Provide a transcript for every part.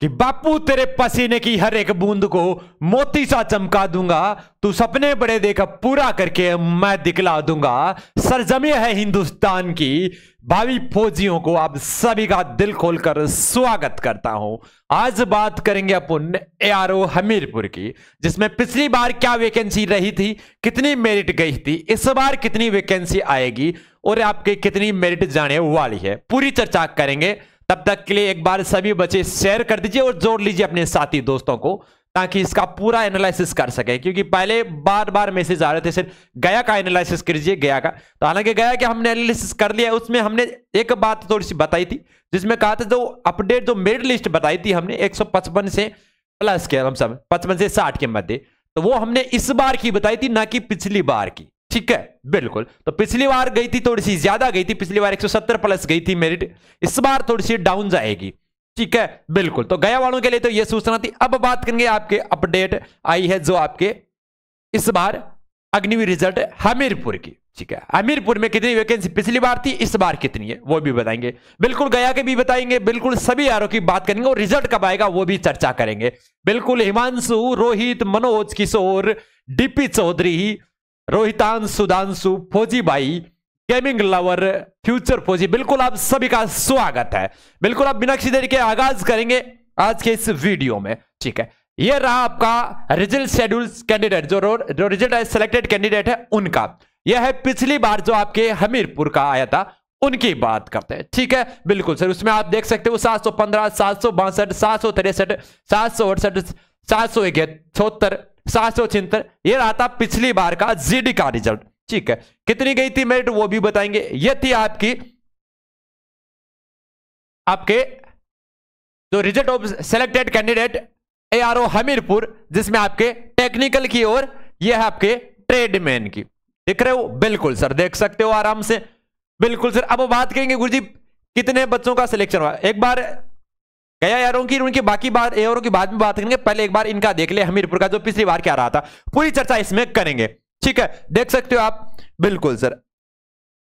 कि बापू तेरे पसीने की हर एक बूंद को मोती सा चमका दूंगा तू सपने बड़े देख पूरा करके मैं दिखला दूंगा सरजमी है हिंदुस्तान की भावी फौजियों को आप सभी का दिल खोलकर स्वागत करता हूं आज बात करेंगे अपन एआरओ हमीरपुर की जिसमें पिछली बार क्या वैकेंसी रही थी कितनी मेरिट गई थी इस बार कितनी वैकेंसी आएगी और आपके कितनी मेरिट जाने वाली है पूरी चर्चा करेंगे तब तक के लिए एक बार सभी बच्चे शेयर कर दीजिए और जोड़ लीजिए अपने साथी दोस्तों को ताकि इसका पूरा एनालिसिस कर सके क्योंकि पहले बार बार मैसेज आ रहे थे सिर्फ गया का एनालिसिस कीजिए गया का तो हालांकि गया कि हमने एनालिसिस कर लिया उसमें हमने एक बात थोड़ी सी बताई थी जिसमें कहा था जो अपडेट जो मेड लिस्ट बताई थी हमने 155 से प्लस के हम सब पचपन से साठ के मध्य तो वो हमने इस बार की बताई थी ना कि पिछली बार की ठीक है बिल्कुल तो पिछली बार गई थी थोड़ी सी ज्यादा गई थी पिछली बार 170 प्लस गई थी मेरिट इस बार थोड़ी सी डाउन जाएगी ठीक है बिल्कुल तो गया वालों के लिए तो यह सूचना थी अब बात करेंगे आपके अपडेट आई है जो आपके इस बार अग्निवीर रिजल्ट हमीरपुर की ठीक है हमीरपुर में कितनी वैकेंसी पिछली बार थी इस बार कितनी है वो भी बताएंगे बिल्कुल गया के भी बताएंगे बिल्कुल सभी आरो की बात करेंगे और रिजल्ट कब आएगा वो भी चर्चा करेंगे बिल्कुल हिमांशु रोहित मनोज किशोर डीपी चौधरी रोहितान सुदांशु फौजी भाई गेमिंग लवर फ्यूचर फौजी बिल्कुल आप सभी का स्वागत है बिल्कुल आप मीनाक्षी देरी के आगाज करेंगे आज के इस वीडियो में ठीक है ये रहा आपका रिजल्ट शेड्यूल कैंडिडेट जो जो रिजल्ट सिलेक्टेड कैंडिडेट है उनका यह है पिछली बार जो आपके हमीरपुर का आया था उनकी बात करते हैं ठीक है बिल्कुल सर उसमें आप देख सकते हो सात सौ पंद्रह सात सौ बासठ सात सौ तिरसठ सात सौ अड़सठ सात सौ इकहत्तर सात सौ छिहत्तर यह रहा था पिछली बार का जीडी का रिजल्ट ठीक है कितनी गई थी मेरिट वो भी बताएंगे यह थी आपकी आपके जो result of selected candidate A R O Hamirpur जिसमें आपके टेक्निकल की और यह है आपके ट्रेडमैन की देख रहे हो बिल्कुल सर देख सकते हो आराम से बिल्कुल सर अब बात करेंगे गुरुजी कितने बच्चों का सिलेक्शन हुआ एक बार गया यारों की उनकी बाकी बार एयरों की बाद में बात करेंगे पहले एक बार इनका देख ले हमीरपुर का जो पिछली बार क्या रहा था पूरी चर्चा इसमें करेंगे ठीक है देख सकते हो आप बिल्कुल सर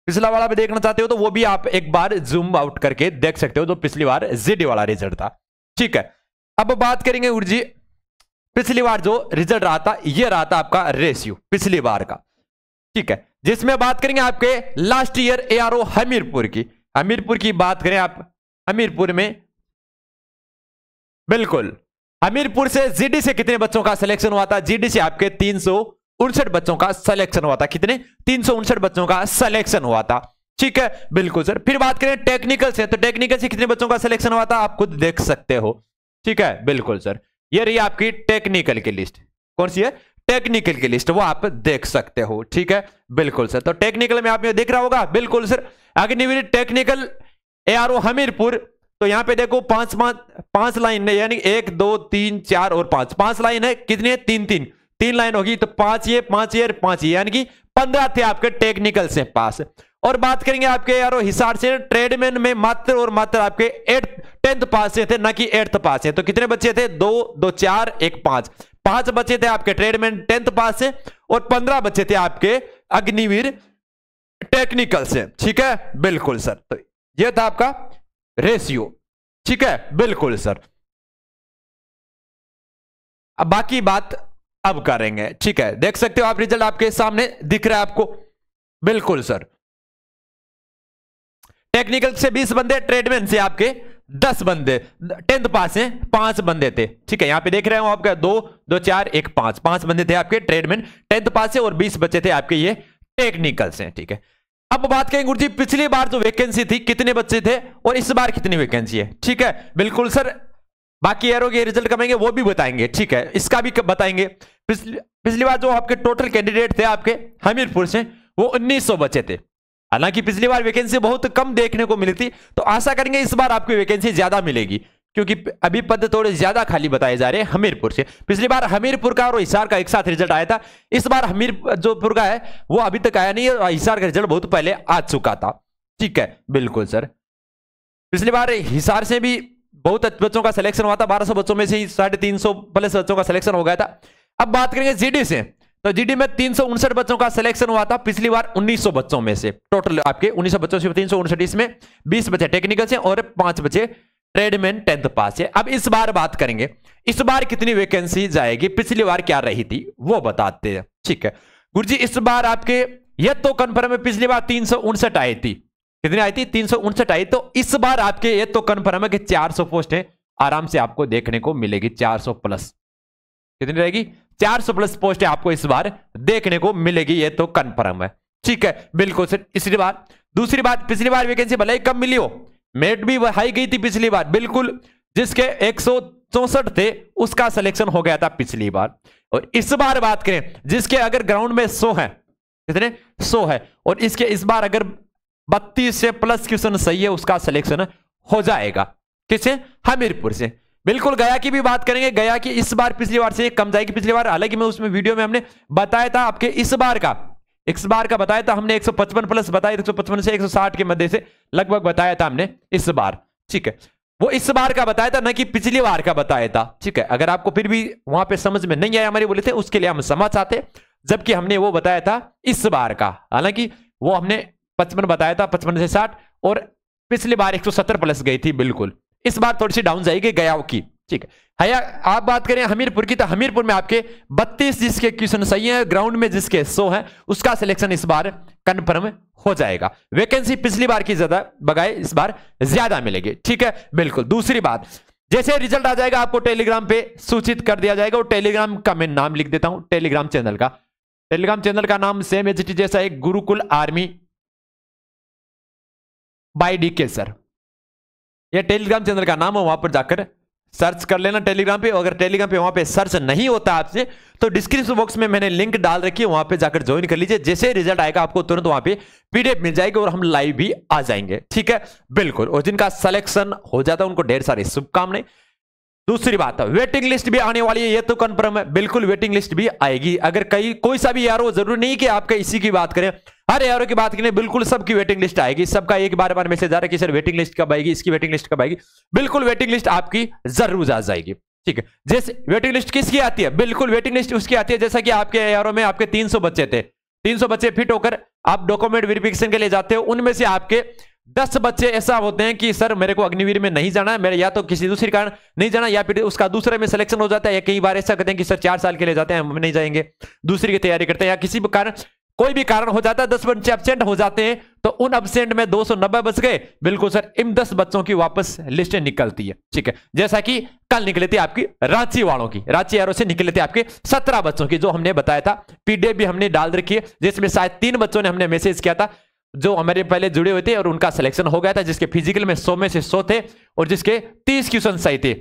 पिछला वाला भी देखना चाहते हो तो वो भी आप एक बार जूम आउट करके देख सकते हो जो पिछली बार जीडी वाला रिजल्ट था ठीक है अब बात करेंगे उर्जी पिछली बार जो रिजल्ट रहा था यह रहा था आपका रेशियो पिछली बार का ठीक है जिसमें बात करेंगे आपके लास्ट ईयर एआरओ हमीरपुर की हमीरपुर की बात करें आप हमीरपुर में बिल्कुल हमीरपुर से जीडी से कितने बच्चों का सिलेक्शन हुआ था जीडी से आपके तीन सौ उनसठ बच्चों का सिलेक्शन हुआ था कितने तीन सौ उनसठ बच्चों का सिलेक्शन हुआ था ठीक है बिल्कुल सर फिर बात करें टेक्निकल से तो टेक्निकल से कितने बच्चों का सिलेक्शन हुआ था आप खुद देख सकते हो ठीक है बिल्कुल सर ये रही आपकी टेक्निकल की लिस्ट कौन सी है टेक्निकल की लिस्ट वो आप देख सकते हो ठीक है बिल्कुल सर तो टेक्निकल में आप देख रहा होगा बिल्कुल sir Agniveer technical A R O Hamirpur तो यहां पे देखो पांच पांच पांच लाइन है यानी एक दो तीन चार और पांच पांच लाइन है कितनी है तीन तीन तीन लाइन होगी तो पांच ये पांच ये पांच ये यानी कि पंद्रह थे आपके टेक्निकल से पास और बात करेंगे आपके यार हिसार से ट्रेडमैन में मात्र और मात्र आपके एट टेंथ पास थे ना कि एट्थ पास है तो कितने बच्चे थे दो दो चार एक पांच पांच बच्चे थे आपके ट्रेडमैन टेंथ पास से और पंद्रह बच्चे थे आपके अग्निवीर टेक्निकल से ठीक है बिल्कुल सर तो ये था आपका रेशियो ठीक है बिल्कुल सर अब बाकी बात अब करेंगे ठीक है देख सकते हो आप रिजल्ट आपके सामने दिख रहा है आपको बिल्कुल सर टेक्निकल से बीस बंदे ट्रेडमैन से आपके दस बंदे टेंथ पास हैं पांच बंदे थे ठीक है यहां पे देख रहे हो आपका दो दो चार एक पांच पांच बंदे थे आपके ट्रेडमैन टेंथ पास है और बीस बच्चे थे आपके ये टेक्निकल से ठीक है अब बात करें गुरु जी पिछली बार जो वैकेंसी थी कितने बच्चे थे और इस बार कितनी वैकेंसी है ठीक है बिल्कुल सर बाकी एरो के रिजल्ट कमेंगे वो भी बताएंगे ठीक है इसका भी बताएंगे पिछली पिछली बार जो आपके टोटल कैंडिडेट थे आपके हमीरपुर से वो 1900 बचे थे हालांकि पिछली बार वैकेंसी बहुत कम देखने को मिली थी तो आशा करेंगे इस बार आपकी वैकेंसी ज्यादा मिलेगी क्योंकि अभी पद थोड़े ज्यादा खाली बताए जा रहे हैं हमीरपुर से पिछली बार हमीरपुर का और हिसार का एक साथ रिजल्ट आया था इस बार हमीर जोपुर का है वो अभी तक आया नहीं है हिसार का रिजल्ट बहुत पहले आ चुका था ठीक है बिल्कुल सर पिछली बार हिसार से भी बहुत बच्चों का सिलेक्शन हुआ था बारह बच्चों में से ही साढ़े तीन प्लस बच्चों का सिलेक्शन हो गया था अब बात करेंगे जीडी से तो जीडी में तीन बच्चों का सिलेक्शन हुआ था पिछली बार 1900 बच्चों में से टोटल आपके 1900 बच्चों से तीन सौ इसमें 20 बच्चे टेक्निकल से और पांच बच्चे ट्रेडमैन टेंथ पास है अब इस बार बात करेंगे इस बार कितनी वैकेंसी जाएगी पिछली बार क्या रही थी वो बताते हैं ठीक है गुरु जी इस बार आपके यह तो कन्फर्म है पिछली बार तीन आई थी कितनी आई थी तीन आई तो इस बार आपके ये तो कन्फर्म है कि सौ पोस्ट है आराम से आपको देखने को मिलेगी चार सौ प्लस कितनी रहेगी चार सौ प्लस पोस्ट आपको इस बार देखने को मिलेगी ये तो कन्फर्म है ठीक है बिल्कुल सर इसी बार दूसरी बात पिछली बार वैकेंसी भले ही कम मिली हो मेट भी हाई गई थी पिछली बार बिल्कुल जिसके एक थे उसका सिलेक्शन हो गया था पिछली बार और इस बार बात करें जिसके अगर ग्राउंड में सो है कितने सो है और इसके इस बार अगर बत्तीस से प्लस क्वेश्चन सही है उसका सिलेक्शन हो जाएगा किसे हमीरपुर से बिल्कुल गया की भी बात करेंगे गया की इस बार पिछली बार से कम जाएगी पिछली बार हालांकि मैं उसमें वीडियो में हमने बताया था आपके इस बार का एक्स बार का बताया था हमने 155 प्लस बताया 155 से 160 के मध्य से लगभग बताया था हमने इस बार ठीक है वो इस बार का बताया था ना कि पिछली बार का बताया था ठीक है अगर आपको फिर भी वहां पे समझ में नहीं आया हमारे बोले थे उसके लिए हम समझ चाहते जबकि हमने वो बताया था इस बार का हालांकि वो हमने पचपन बताया था पचपन से साठ और पिछली बार एक प्लस गई थी बिल्कुल इस बार थोड़ी सी डाउन जाएगी गया की ठीक है हया आप बात करें हमीरपुर की तो हमीरपुर में आपके 32 जिसके क्वेश्चन सही हैं ग्राउंड में जिसके 100 हैं उसका सिलेक्शन इस बार कंफर्म हो जाएगा वैकेंसी पिछली बार की ज्यादा बगाए इस बार ज्यादा मिलेगी ठीक है बिल्कुल दूसरी बात जैसे रिजल्ट आ जाएगा आपको टेलीग्राम पे सूचित कर दिया जाएगा और टेलीग्राम का मैं नाम लिख देता हूं टेलीग्राम चैनल का टेलीग्राम चैनल का नाम सेम एच जैसा एक Gurukul army by D K sir यह टेलीग्राम चैनल का नाम है वहां पर जाकर सर्च कर लेना टेलीग्राम पे अगर टेलीग्राम पे वहां पे सर्च नहीं होता आपसे तो डिस्क्रिप्शन बॉक्स में मैंने लिंक डाल रखी है वहां पे जाकर ज्वाइन कर लीजिए जैसे रिजल्ट आएगा आपको तुरंत वहां पे पीडीएफ मिल जाएगी और हम लाइव भी आ जाएंगे ठीक है बिल्कुल और जिनका सिलेक्शन हो जाता है उनको ढेर सारी शुभकामनाएं दूसरी बात वेटिंग लिस्ट भी आने वाली है ये तो कंफर्म है बिल्कुल वेटिंग लिस्ट भी आएगी अगर कहीं कोई सा भी यार हो जरूरी नहीं कि आपका इसी की बात करें हर एरो की बात करें बिल्कुल सबकी वेटिंग लिस्ट आएगी सबका एक बार बार मैसेज आ रहा है कि सर वेटिंग लिस्ट कब आएगी इसकी वेटिंग लिस्ट कब आएगी बिल्कुल वेटिंग लिस्ट आपकी जरूर आ जाएगी ठीक है जैसे वेटिंग लिस्ट किसकी आती है बिल्कुल वेटिंग लिस्ट उसकी आती है जैसा कि आपके एरो में आपके 300 बच्चे थे 300 बच्चे फिट होकर आप डॉक्यूमेंट वेरिफिकेशन के लिए जाते हो उनमें से आपके दस बच्चे ऐसा होते हैं कि सर मेरे को अग्निवीर में नहीं जाना है मेरे या तो किसी दूसरे कारण नहीं जाना या फिर उसका दूसरे में सिलेक्शन हो जाता है या कई बार ऐसा कहते हैं कि सर चार साल के लिए जाते हैं हम नहीं जाएंगे दूसरी की तैयारी करते हैं या किसी भी कारण कोई भी कारण हो जाता है दस बच्चे एबसेंट हो जाते हैं तो उन एबसेंट में दो सौ नब्बे बच गए बिल्कुल सर इन दस बच्चों की वापस लिस्ट निकलती है ठीक है जैसा कि कल निकली थी आपकी रांची वालों की रांची एरो से निकले थे आपके सत्रह बच्चों की जो हमने बताया था पीडीएफ भी हमने डाल रखी है जिसमें शायद तीन बच्चों ने हमने मैसेज किया था जो हमारे पहले जुड़े हुए थे और उनका सिलेक्शन हो गया था जिसके फिजिकल में सौ में से सौ थे और जिसके तीस क्वेश्चन सही थे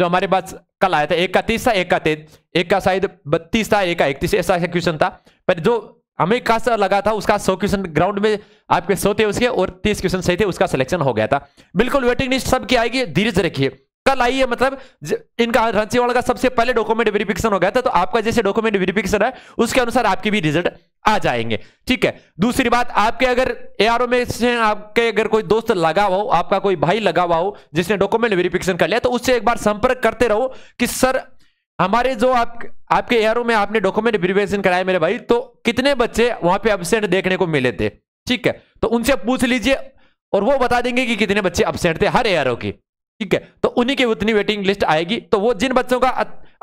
जो हमारे पास कल आया था एक का तीस था एक का तेज एक का शायद बत्तीस था एक का इकतीस ऐसा क्वेश्चन था पर जो हमें का लगा था उसका सौ क्वेश्चन ग्राउंड में आपके सो थे उसके और तीस क्वेश्चन सही थे उसका सिलेक्शन हो गया था बिल्कुल वेटिंग लिस्ट सबकी आएगी धीरे रखिए कल आई है मतलब इनका रांची वाला का सबसे पहले डॉक्यूमेंट वेरिफिकेशन हो गया था तो आपका जैसे डॉक्यूमेंट वेरिफिकेशन है उसके अनुसार आपके भी रिजल्ट आ जाएंगे ठीक है दूसरी बात आपके अगर एआरओ में से आपके अगर कोई दोस्त लगा हुआ हो आपका कोई भाई लगा हुआ हो जिसने डॉक्यूमेंट वेरिफिकेशन कर लिया तो उससे एक बार संपर्क करते रहो कि सर हमारे जो आप आपके एयर में आपने डॉक्यूमेंट वेरिफिकेशन कराया मेरे भाई तो कितने बच्चे वहां पे अब्सेंट देखने को मिले थे ठीक है तो उनसे पूछ लीजिए और वो बता देंगे कि कितने बच्चे अब्सेंट थे हर एयर की ठीक है तो उन्हीं की उतनी वेटिंग लिस्ट आएगी तो वो जिन बच्चों का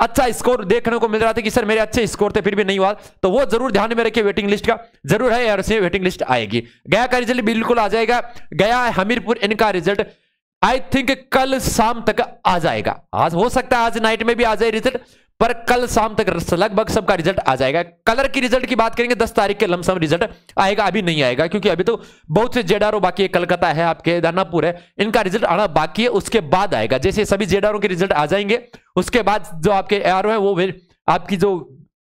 अच्छा स्कोर देखने को मिल रहा था कि सर मेरे अच्छे स्कोर थे फिर भी नहीं हुआ तो वो जरूर ध्यान में रखिए वेटिंग लिस्ट का जरूर है एआरओ से वेटिंग लिस्ट आएगी गया का रिजल्ट बिल्कुल आ जाएगा गया हमीरपुर इनका रिजल्ट आई थिंक कल शाम तक आ जाएगा आज हो सकता है आज नाइट में भी आ जाए रिजल्ट पर कल शाम तक लगभग सबका रिजल्ट आ जाएगा कलर की रिजल्ट की बात करेंगे दस तारीख के लमसम रिजल्ट आएगा अभी नहीं आएगा क्योंकि अभी तो बहुत से जेडारो बाकी है कलकत्ता है आपके दानापुर है इनका रिजल्ट आना बाकी है उसके बाद आएगा जैसे सभी जेडारो के रिजल्ट आ जाएंगे उसके बाद जो आपके एआरओ है वो आपकी जो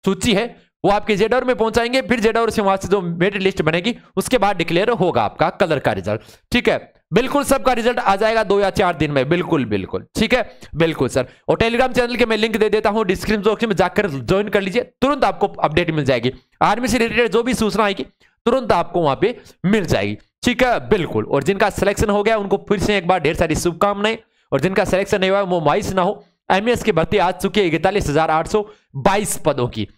सूची है वो आपके जेडर में पहुंचाएंगे फिर जेडर से वहां से जो मेरिट लिस्ट बनेगी उसके बाद डिक्लेयर होगा आपका कलर का रिजल्ट ठीक है बिल्कुल सबका रिजल्ट आ जाएगा दो या चार दिन में बिल्कुल बिल्कुल ठीक है बिल्कुल सर और टेलीग्राम चैनल के मैं लिंक दे देता हूं डिस्क्रिप्शन बॉक्स में जाकर ज्वाइन कर लीजिए तुरंत आपको अपडेट मिल जाएगी आर्मी से रिलेटेड जो भी सूचना आएगी तुरंत आपको वहां पे मिल जाएगी ठीक है बिल्कुल और जिनका सिलेक्शन हो गया उनको फिर से एक बार ढेर सारी शुभकामनाएं और जिनका सिलेक्शन नहीं हुआ वो माइस ना हो एमएस की भर्ती आ चुकी है इकतालीस हजार आठ सौ बाईस पदों की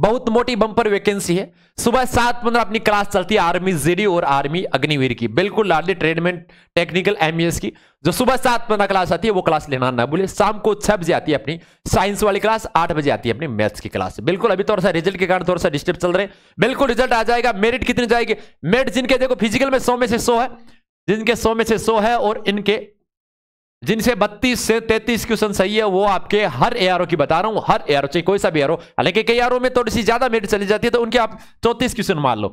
बहुत मोटी बंपर वैकेंसी है सुबह सात पंद्रह अपनी क्लास चलती है आर्मी जेडी और आर्मी अग्निवीर की बिल्कुल लाडली ट्रेनमेंट टेक्निकल एमईएस की जो सुबह सात पंद्रह क्लास आती है वो क्लास लेना ना बोले शाम को छह बजे आती है अपनी साइंस वाली क्लास आठ बजे आती है अपनी मैथ्स की क्लास बिल्कुल अभी थोड़ा सा रिजल्ट के कारण थोड़ा सा डिस्टर्ब चल रहे हैं बिल्कुल रिजल्ट आ जाएगा मेरिट कितनी जाएगी मेरिट जिनके देखो फिजिकल में सौ में से सौ है जिनके सौ में से सौ है और इनके जिनसे 32 से 33 क्वेश्चन सही है वो आपके हर एआरओ की बता रहा हूं हर एआरओ चाहिए कोई सा भी एआरओ हालांकि कई एआरओ में थोड़ी सी ज्यादा मेरिट चली जाती है तो उनके आप 34 क्वेश्चन मान लो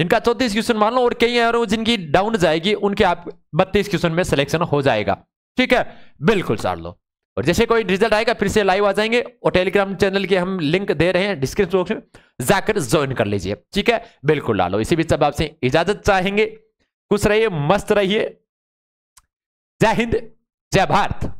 जिनका 34 क्वेश्चन मान लो और कई एआरओ जिनकी डाउन जाएगी उनके आप 32 क्वेश्चन में सिलेक्शन हो जाएगा ठीक है बिल्कुल सार लो और जैसे कोई रिजल्ट आएगा फिर से लाइव आ जाएंगे और टेलीग्राम चैनल के हम लिंक दे रहे हैं डिस्क्रिप्शन बॉक्स में जाकर ज्वाइन कर लीजिए ठीक है बिल्कुल ला लो इसी बीच सब आपसे इजाजत चाहेंगे खुश रहिए मस्त रहिए जय हिंद जय भारत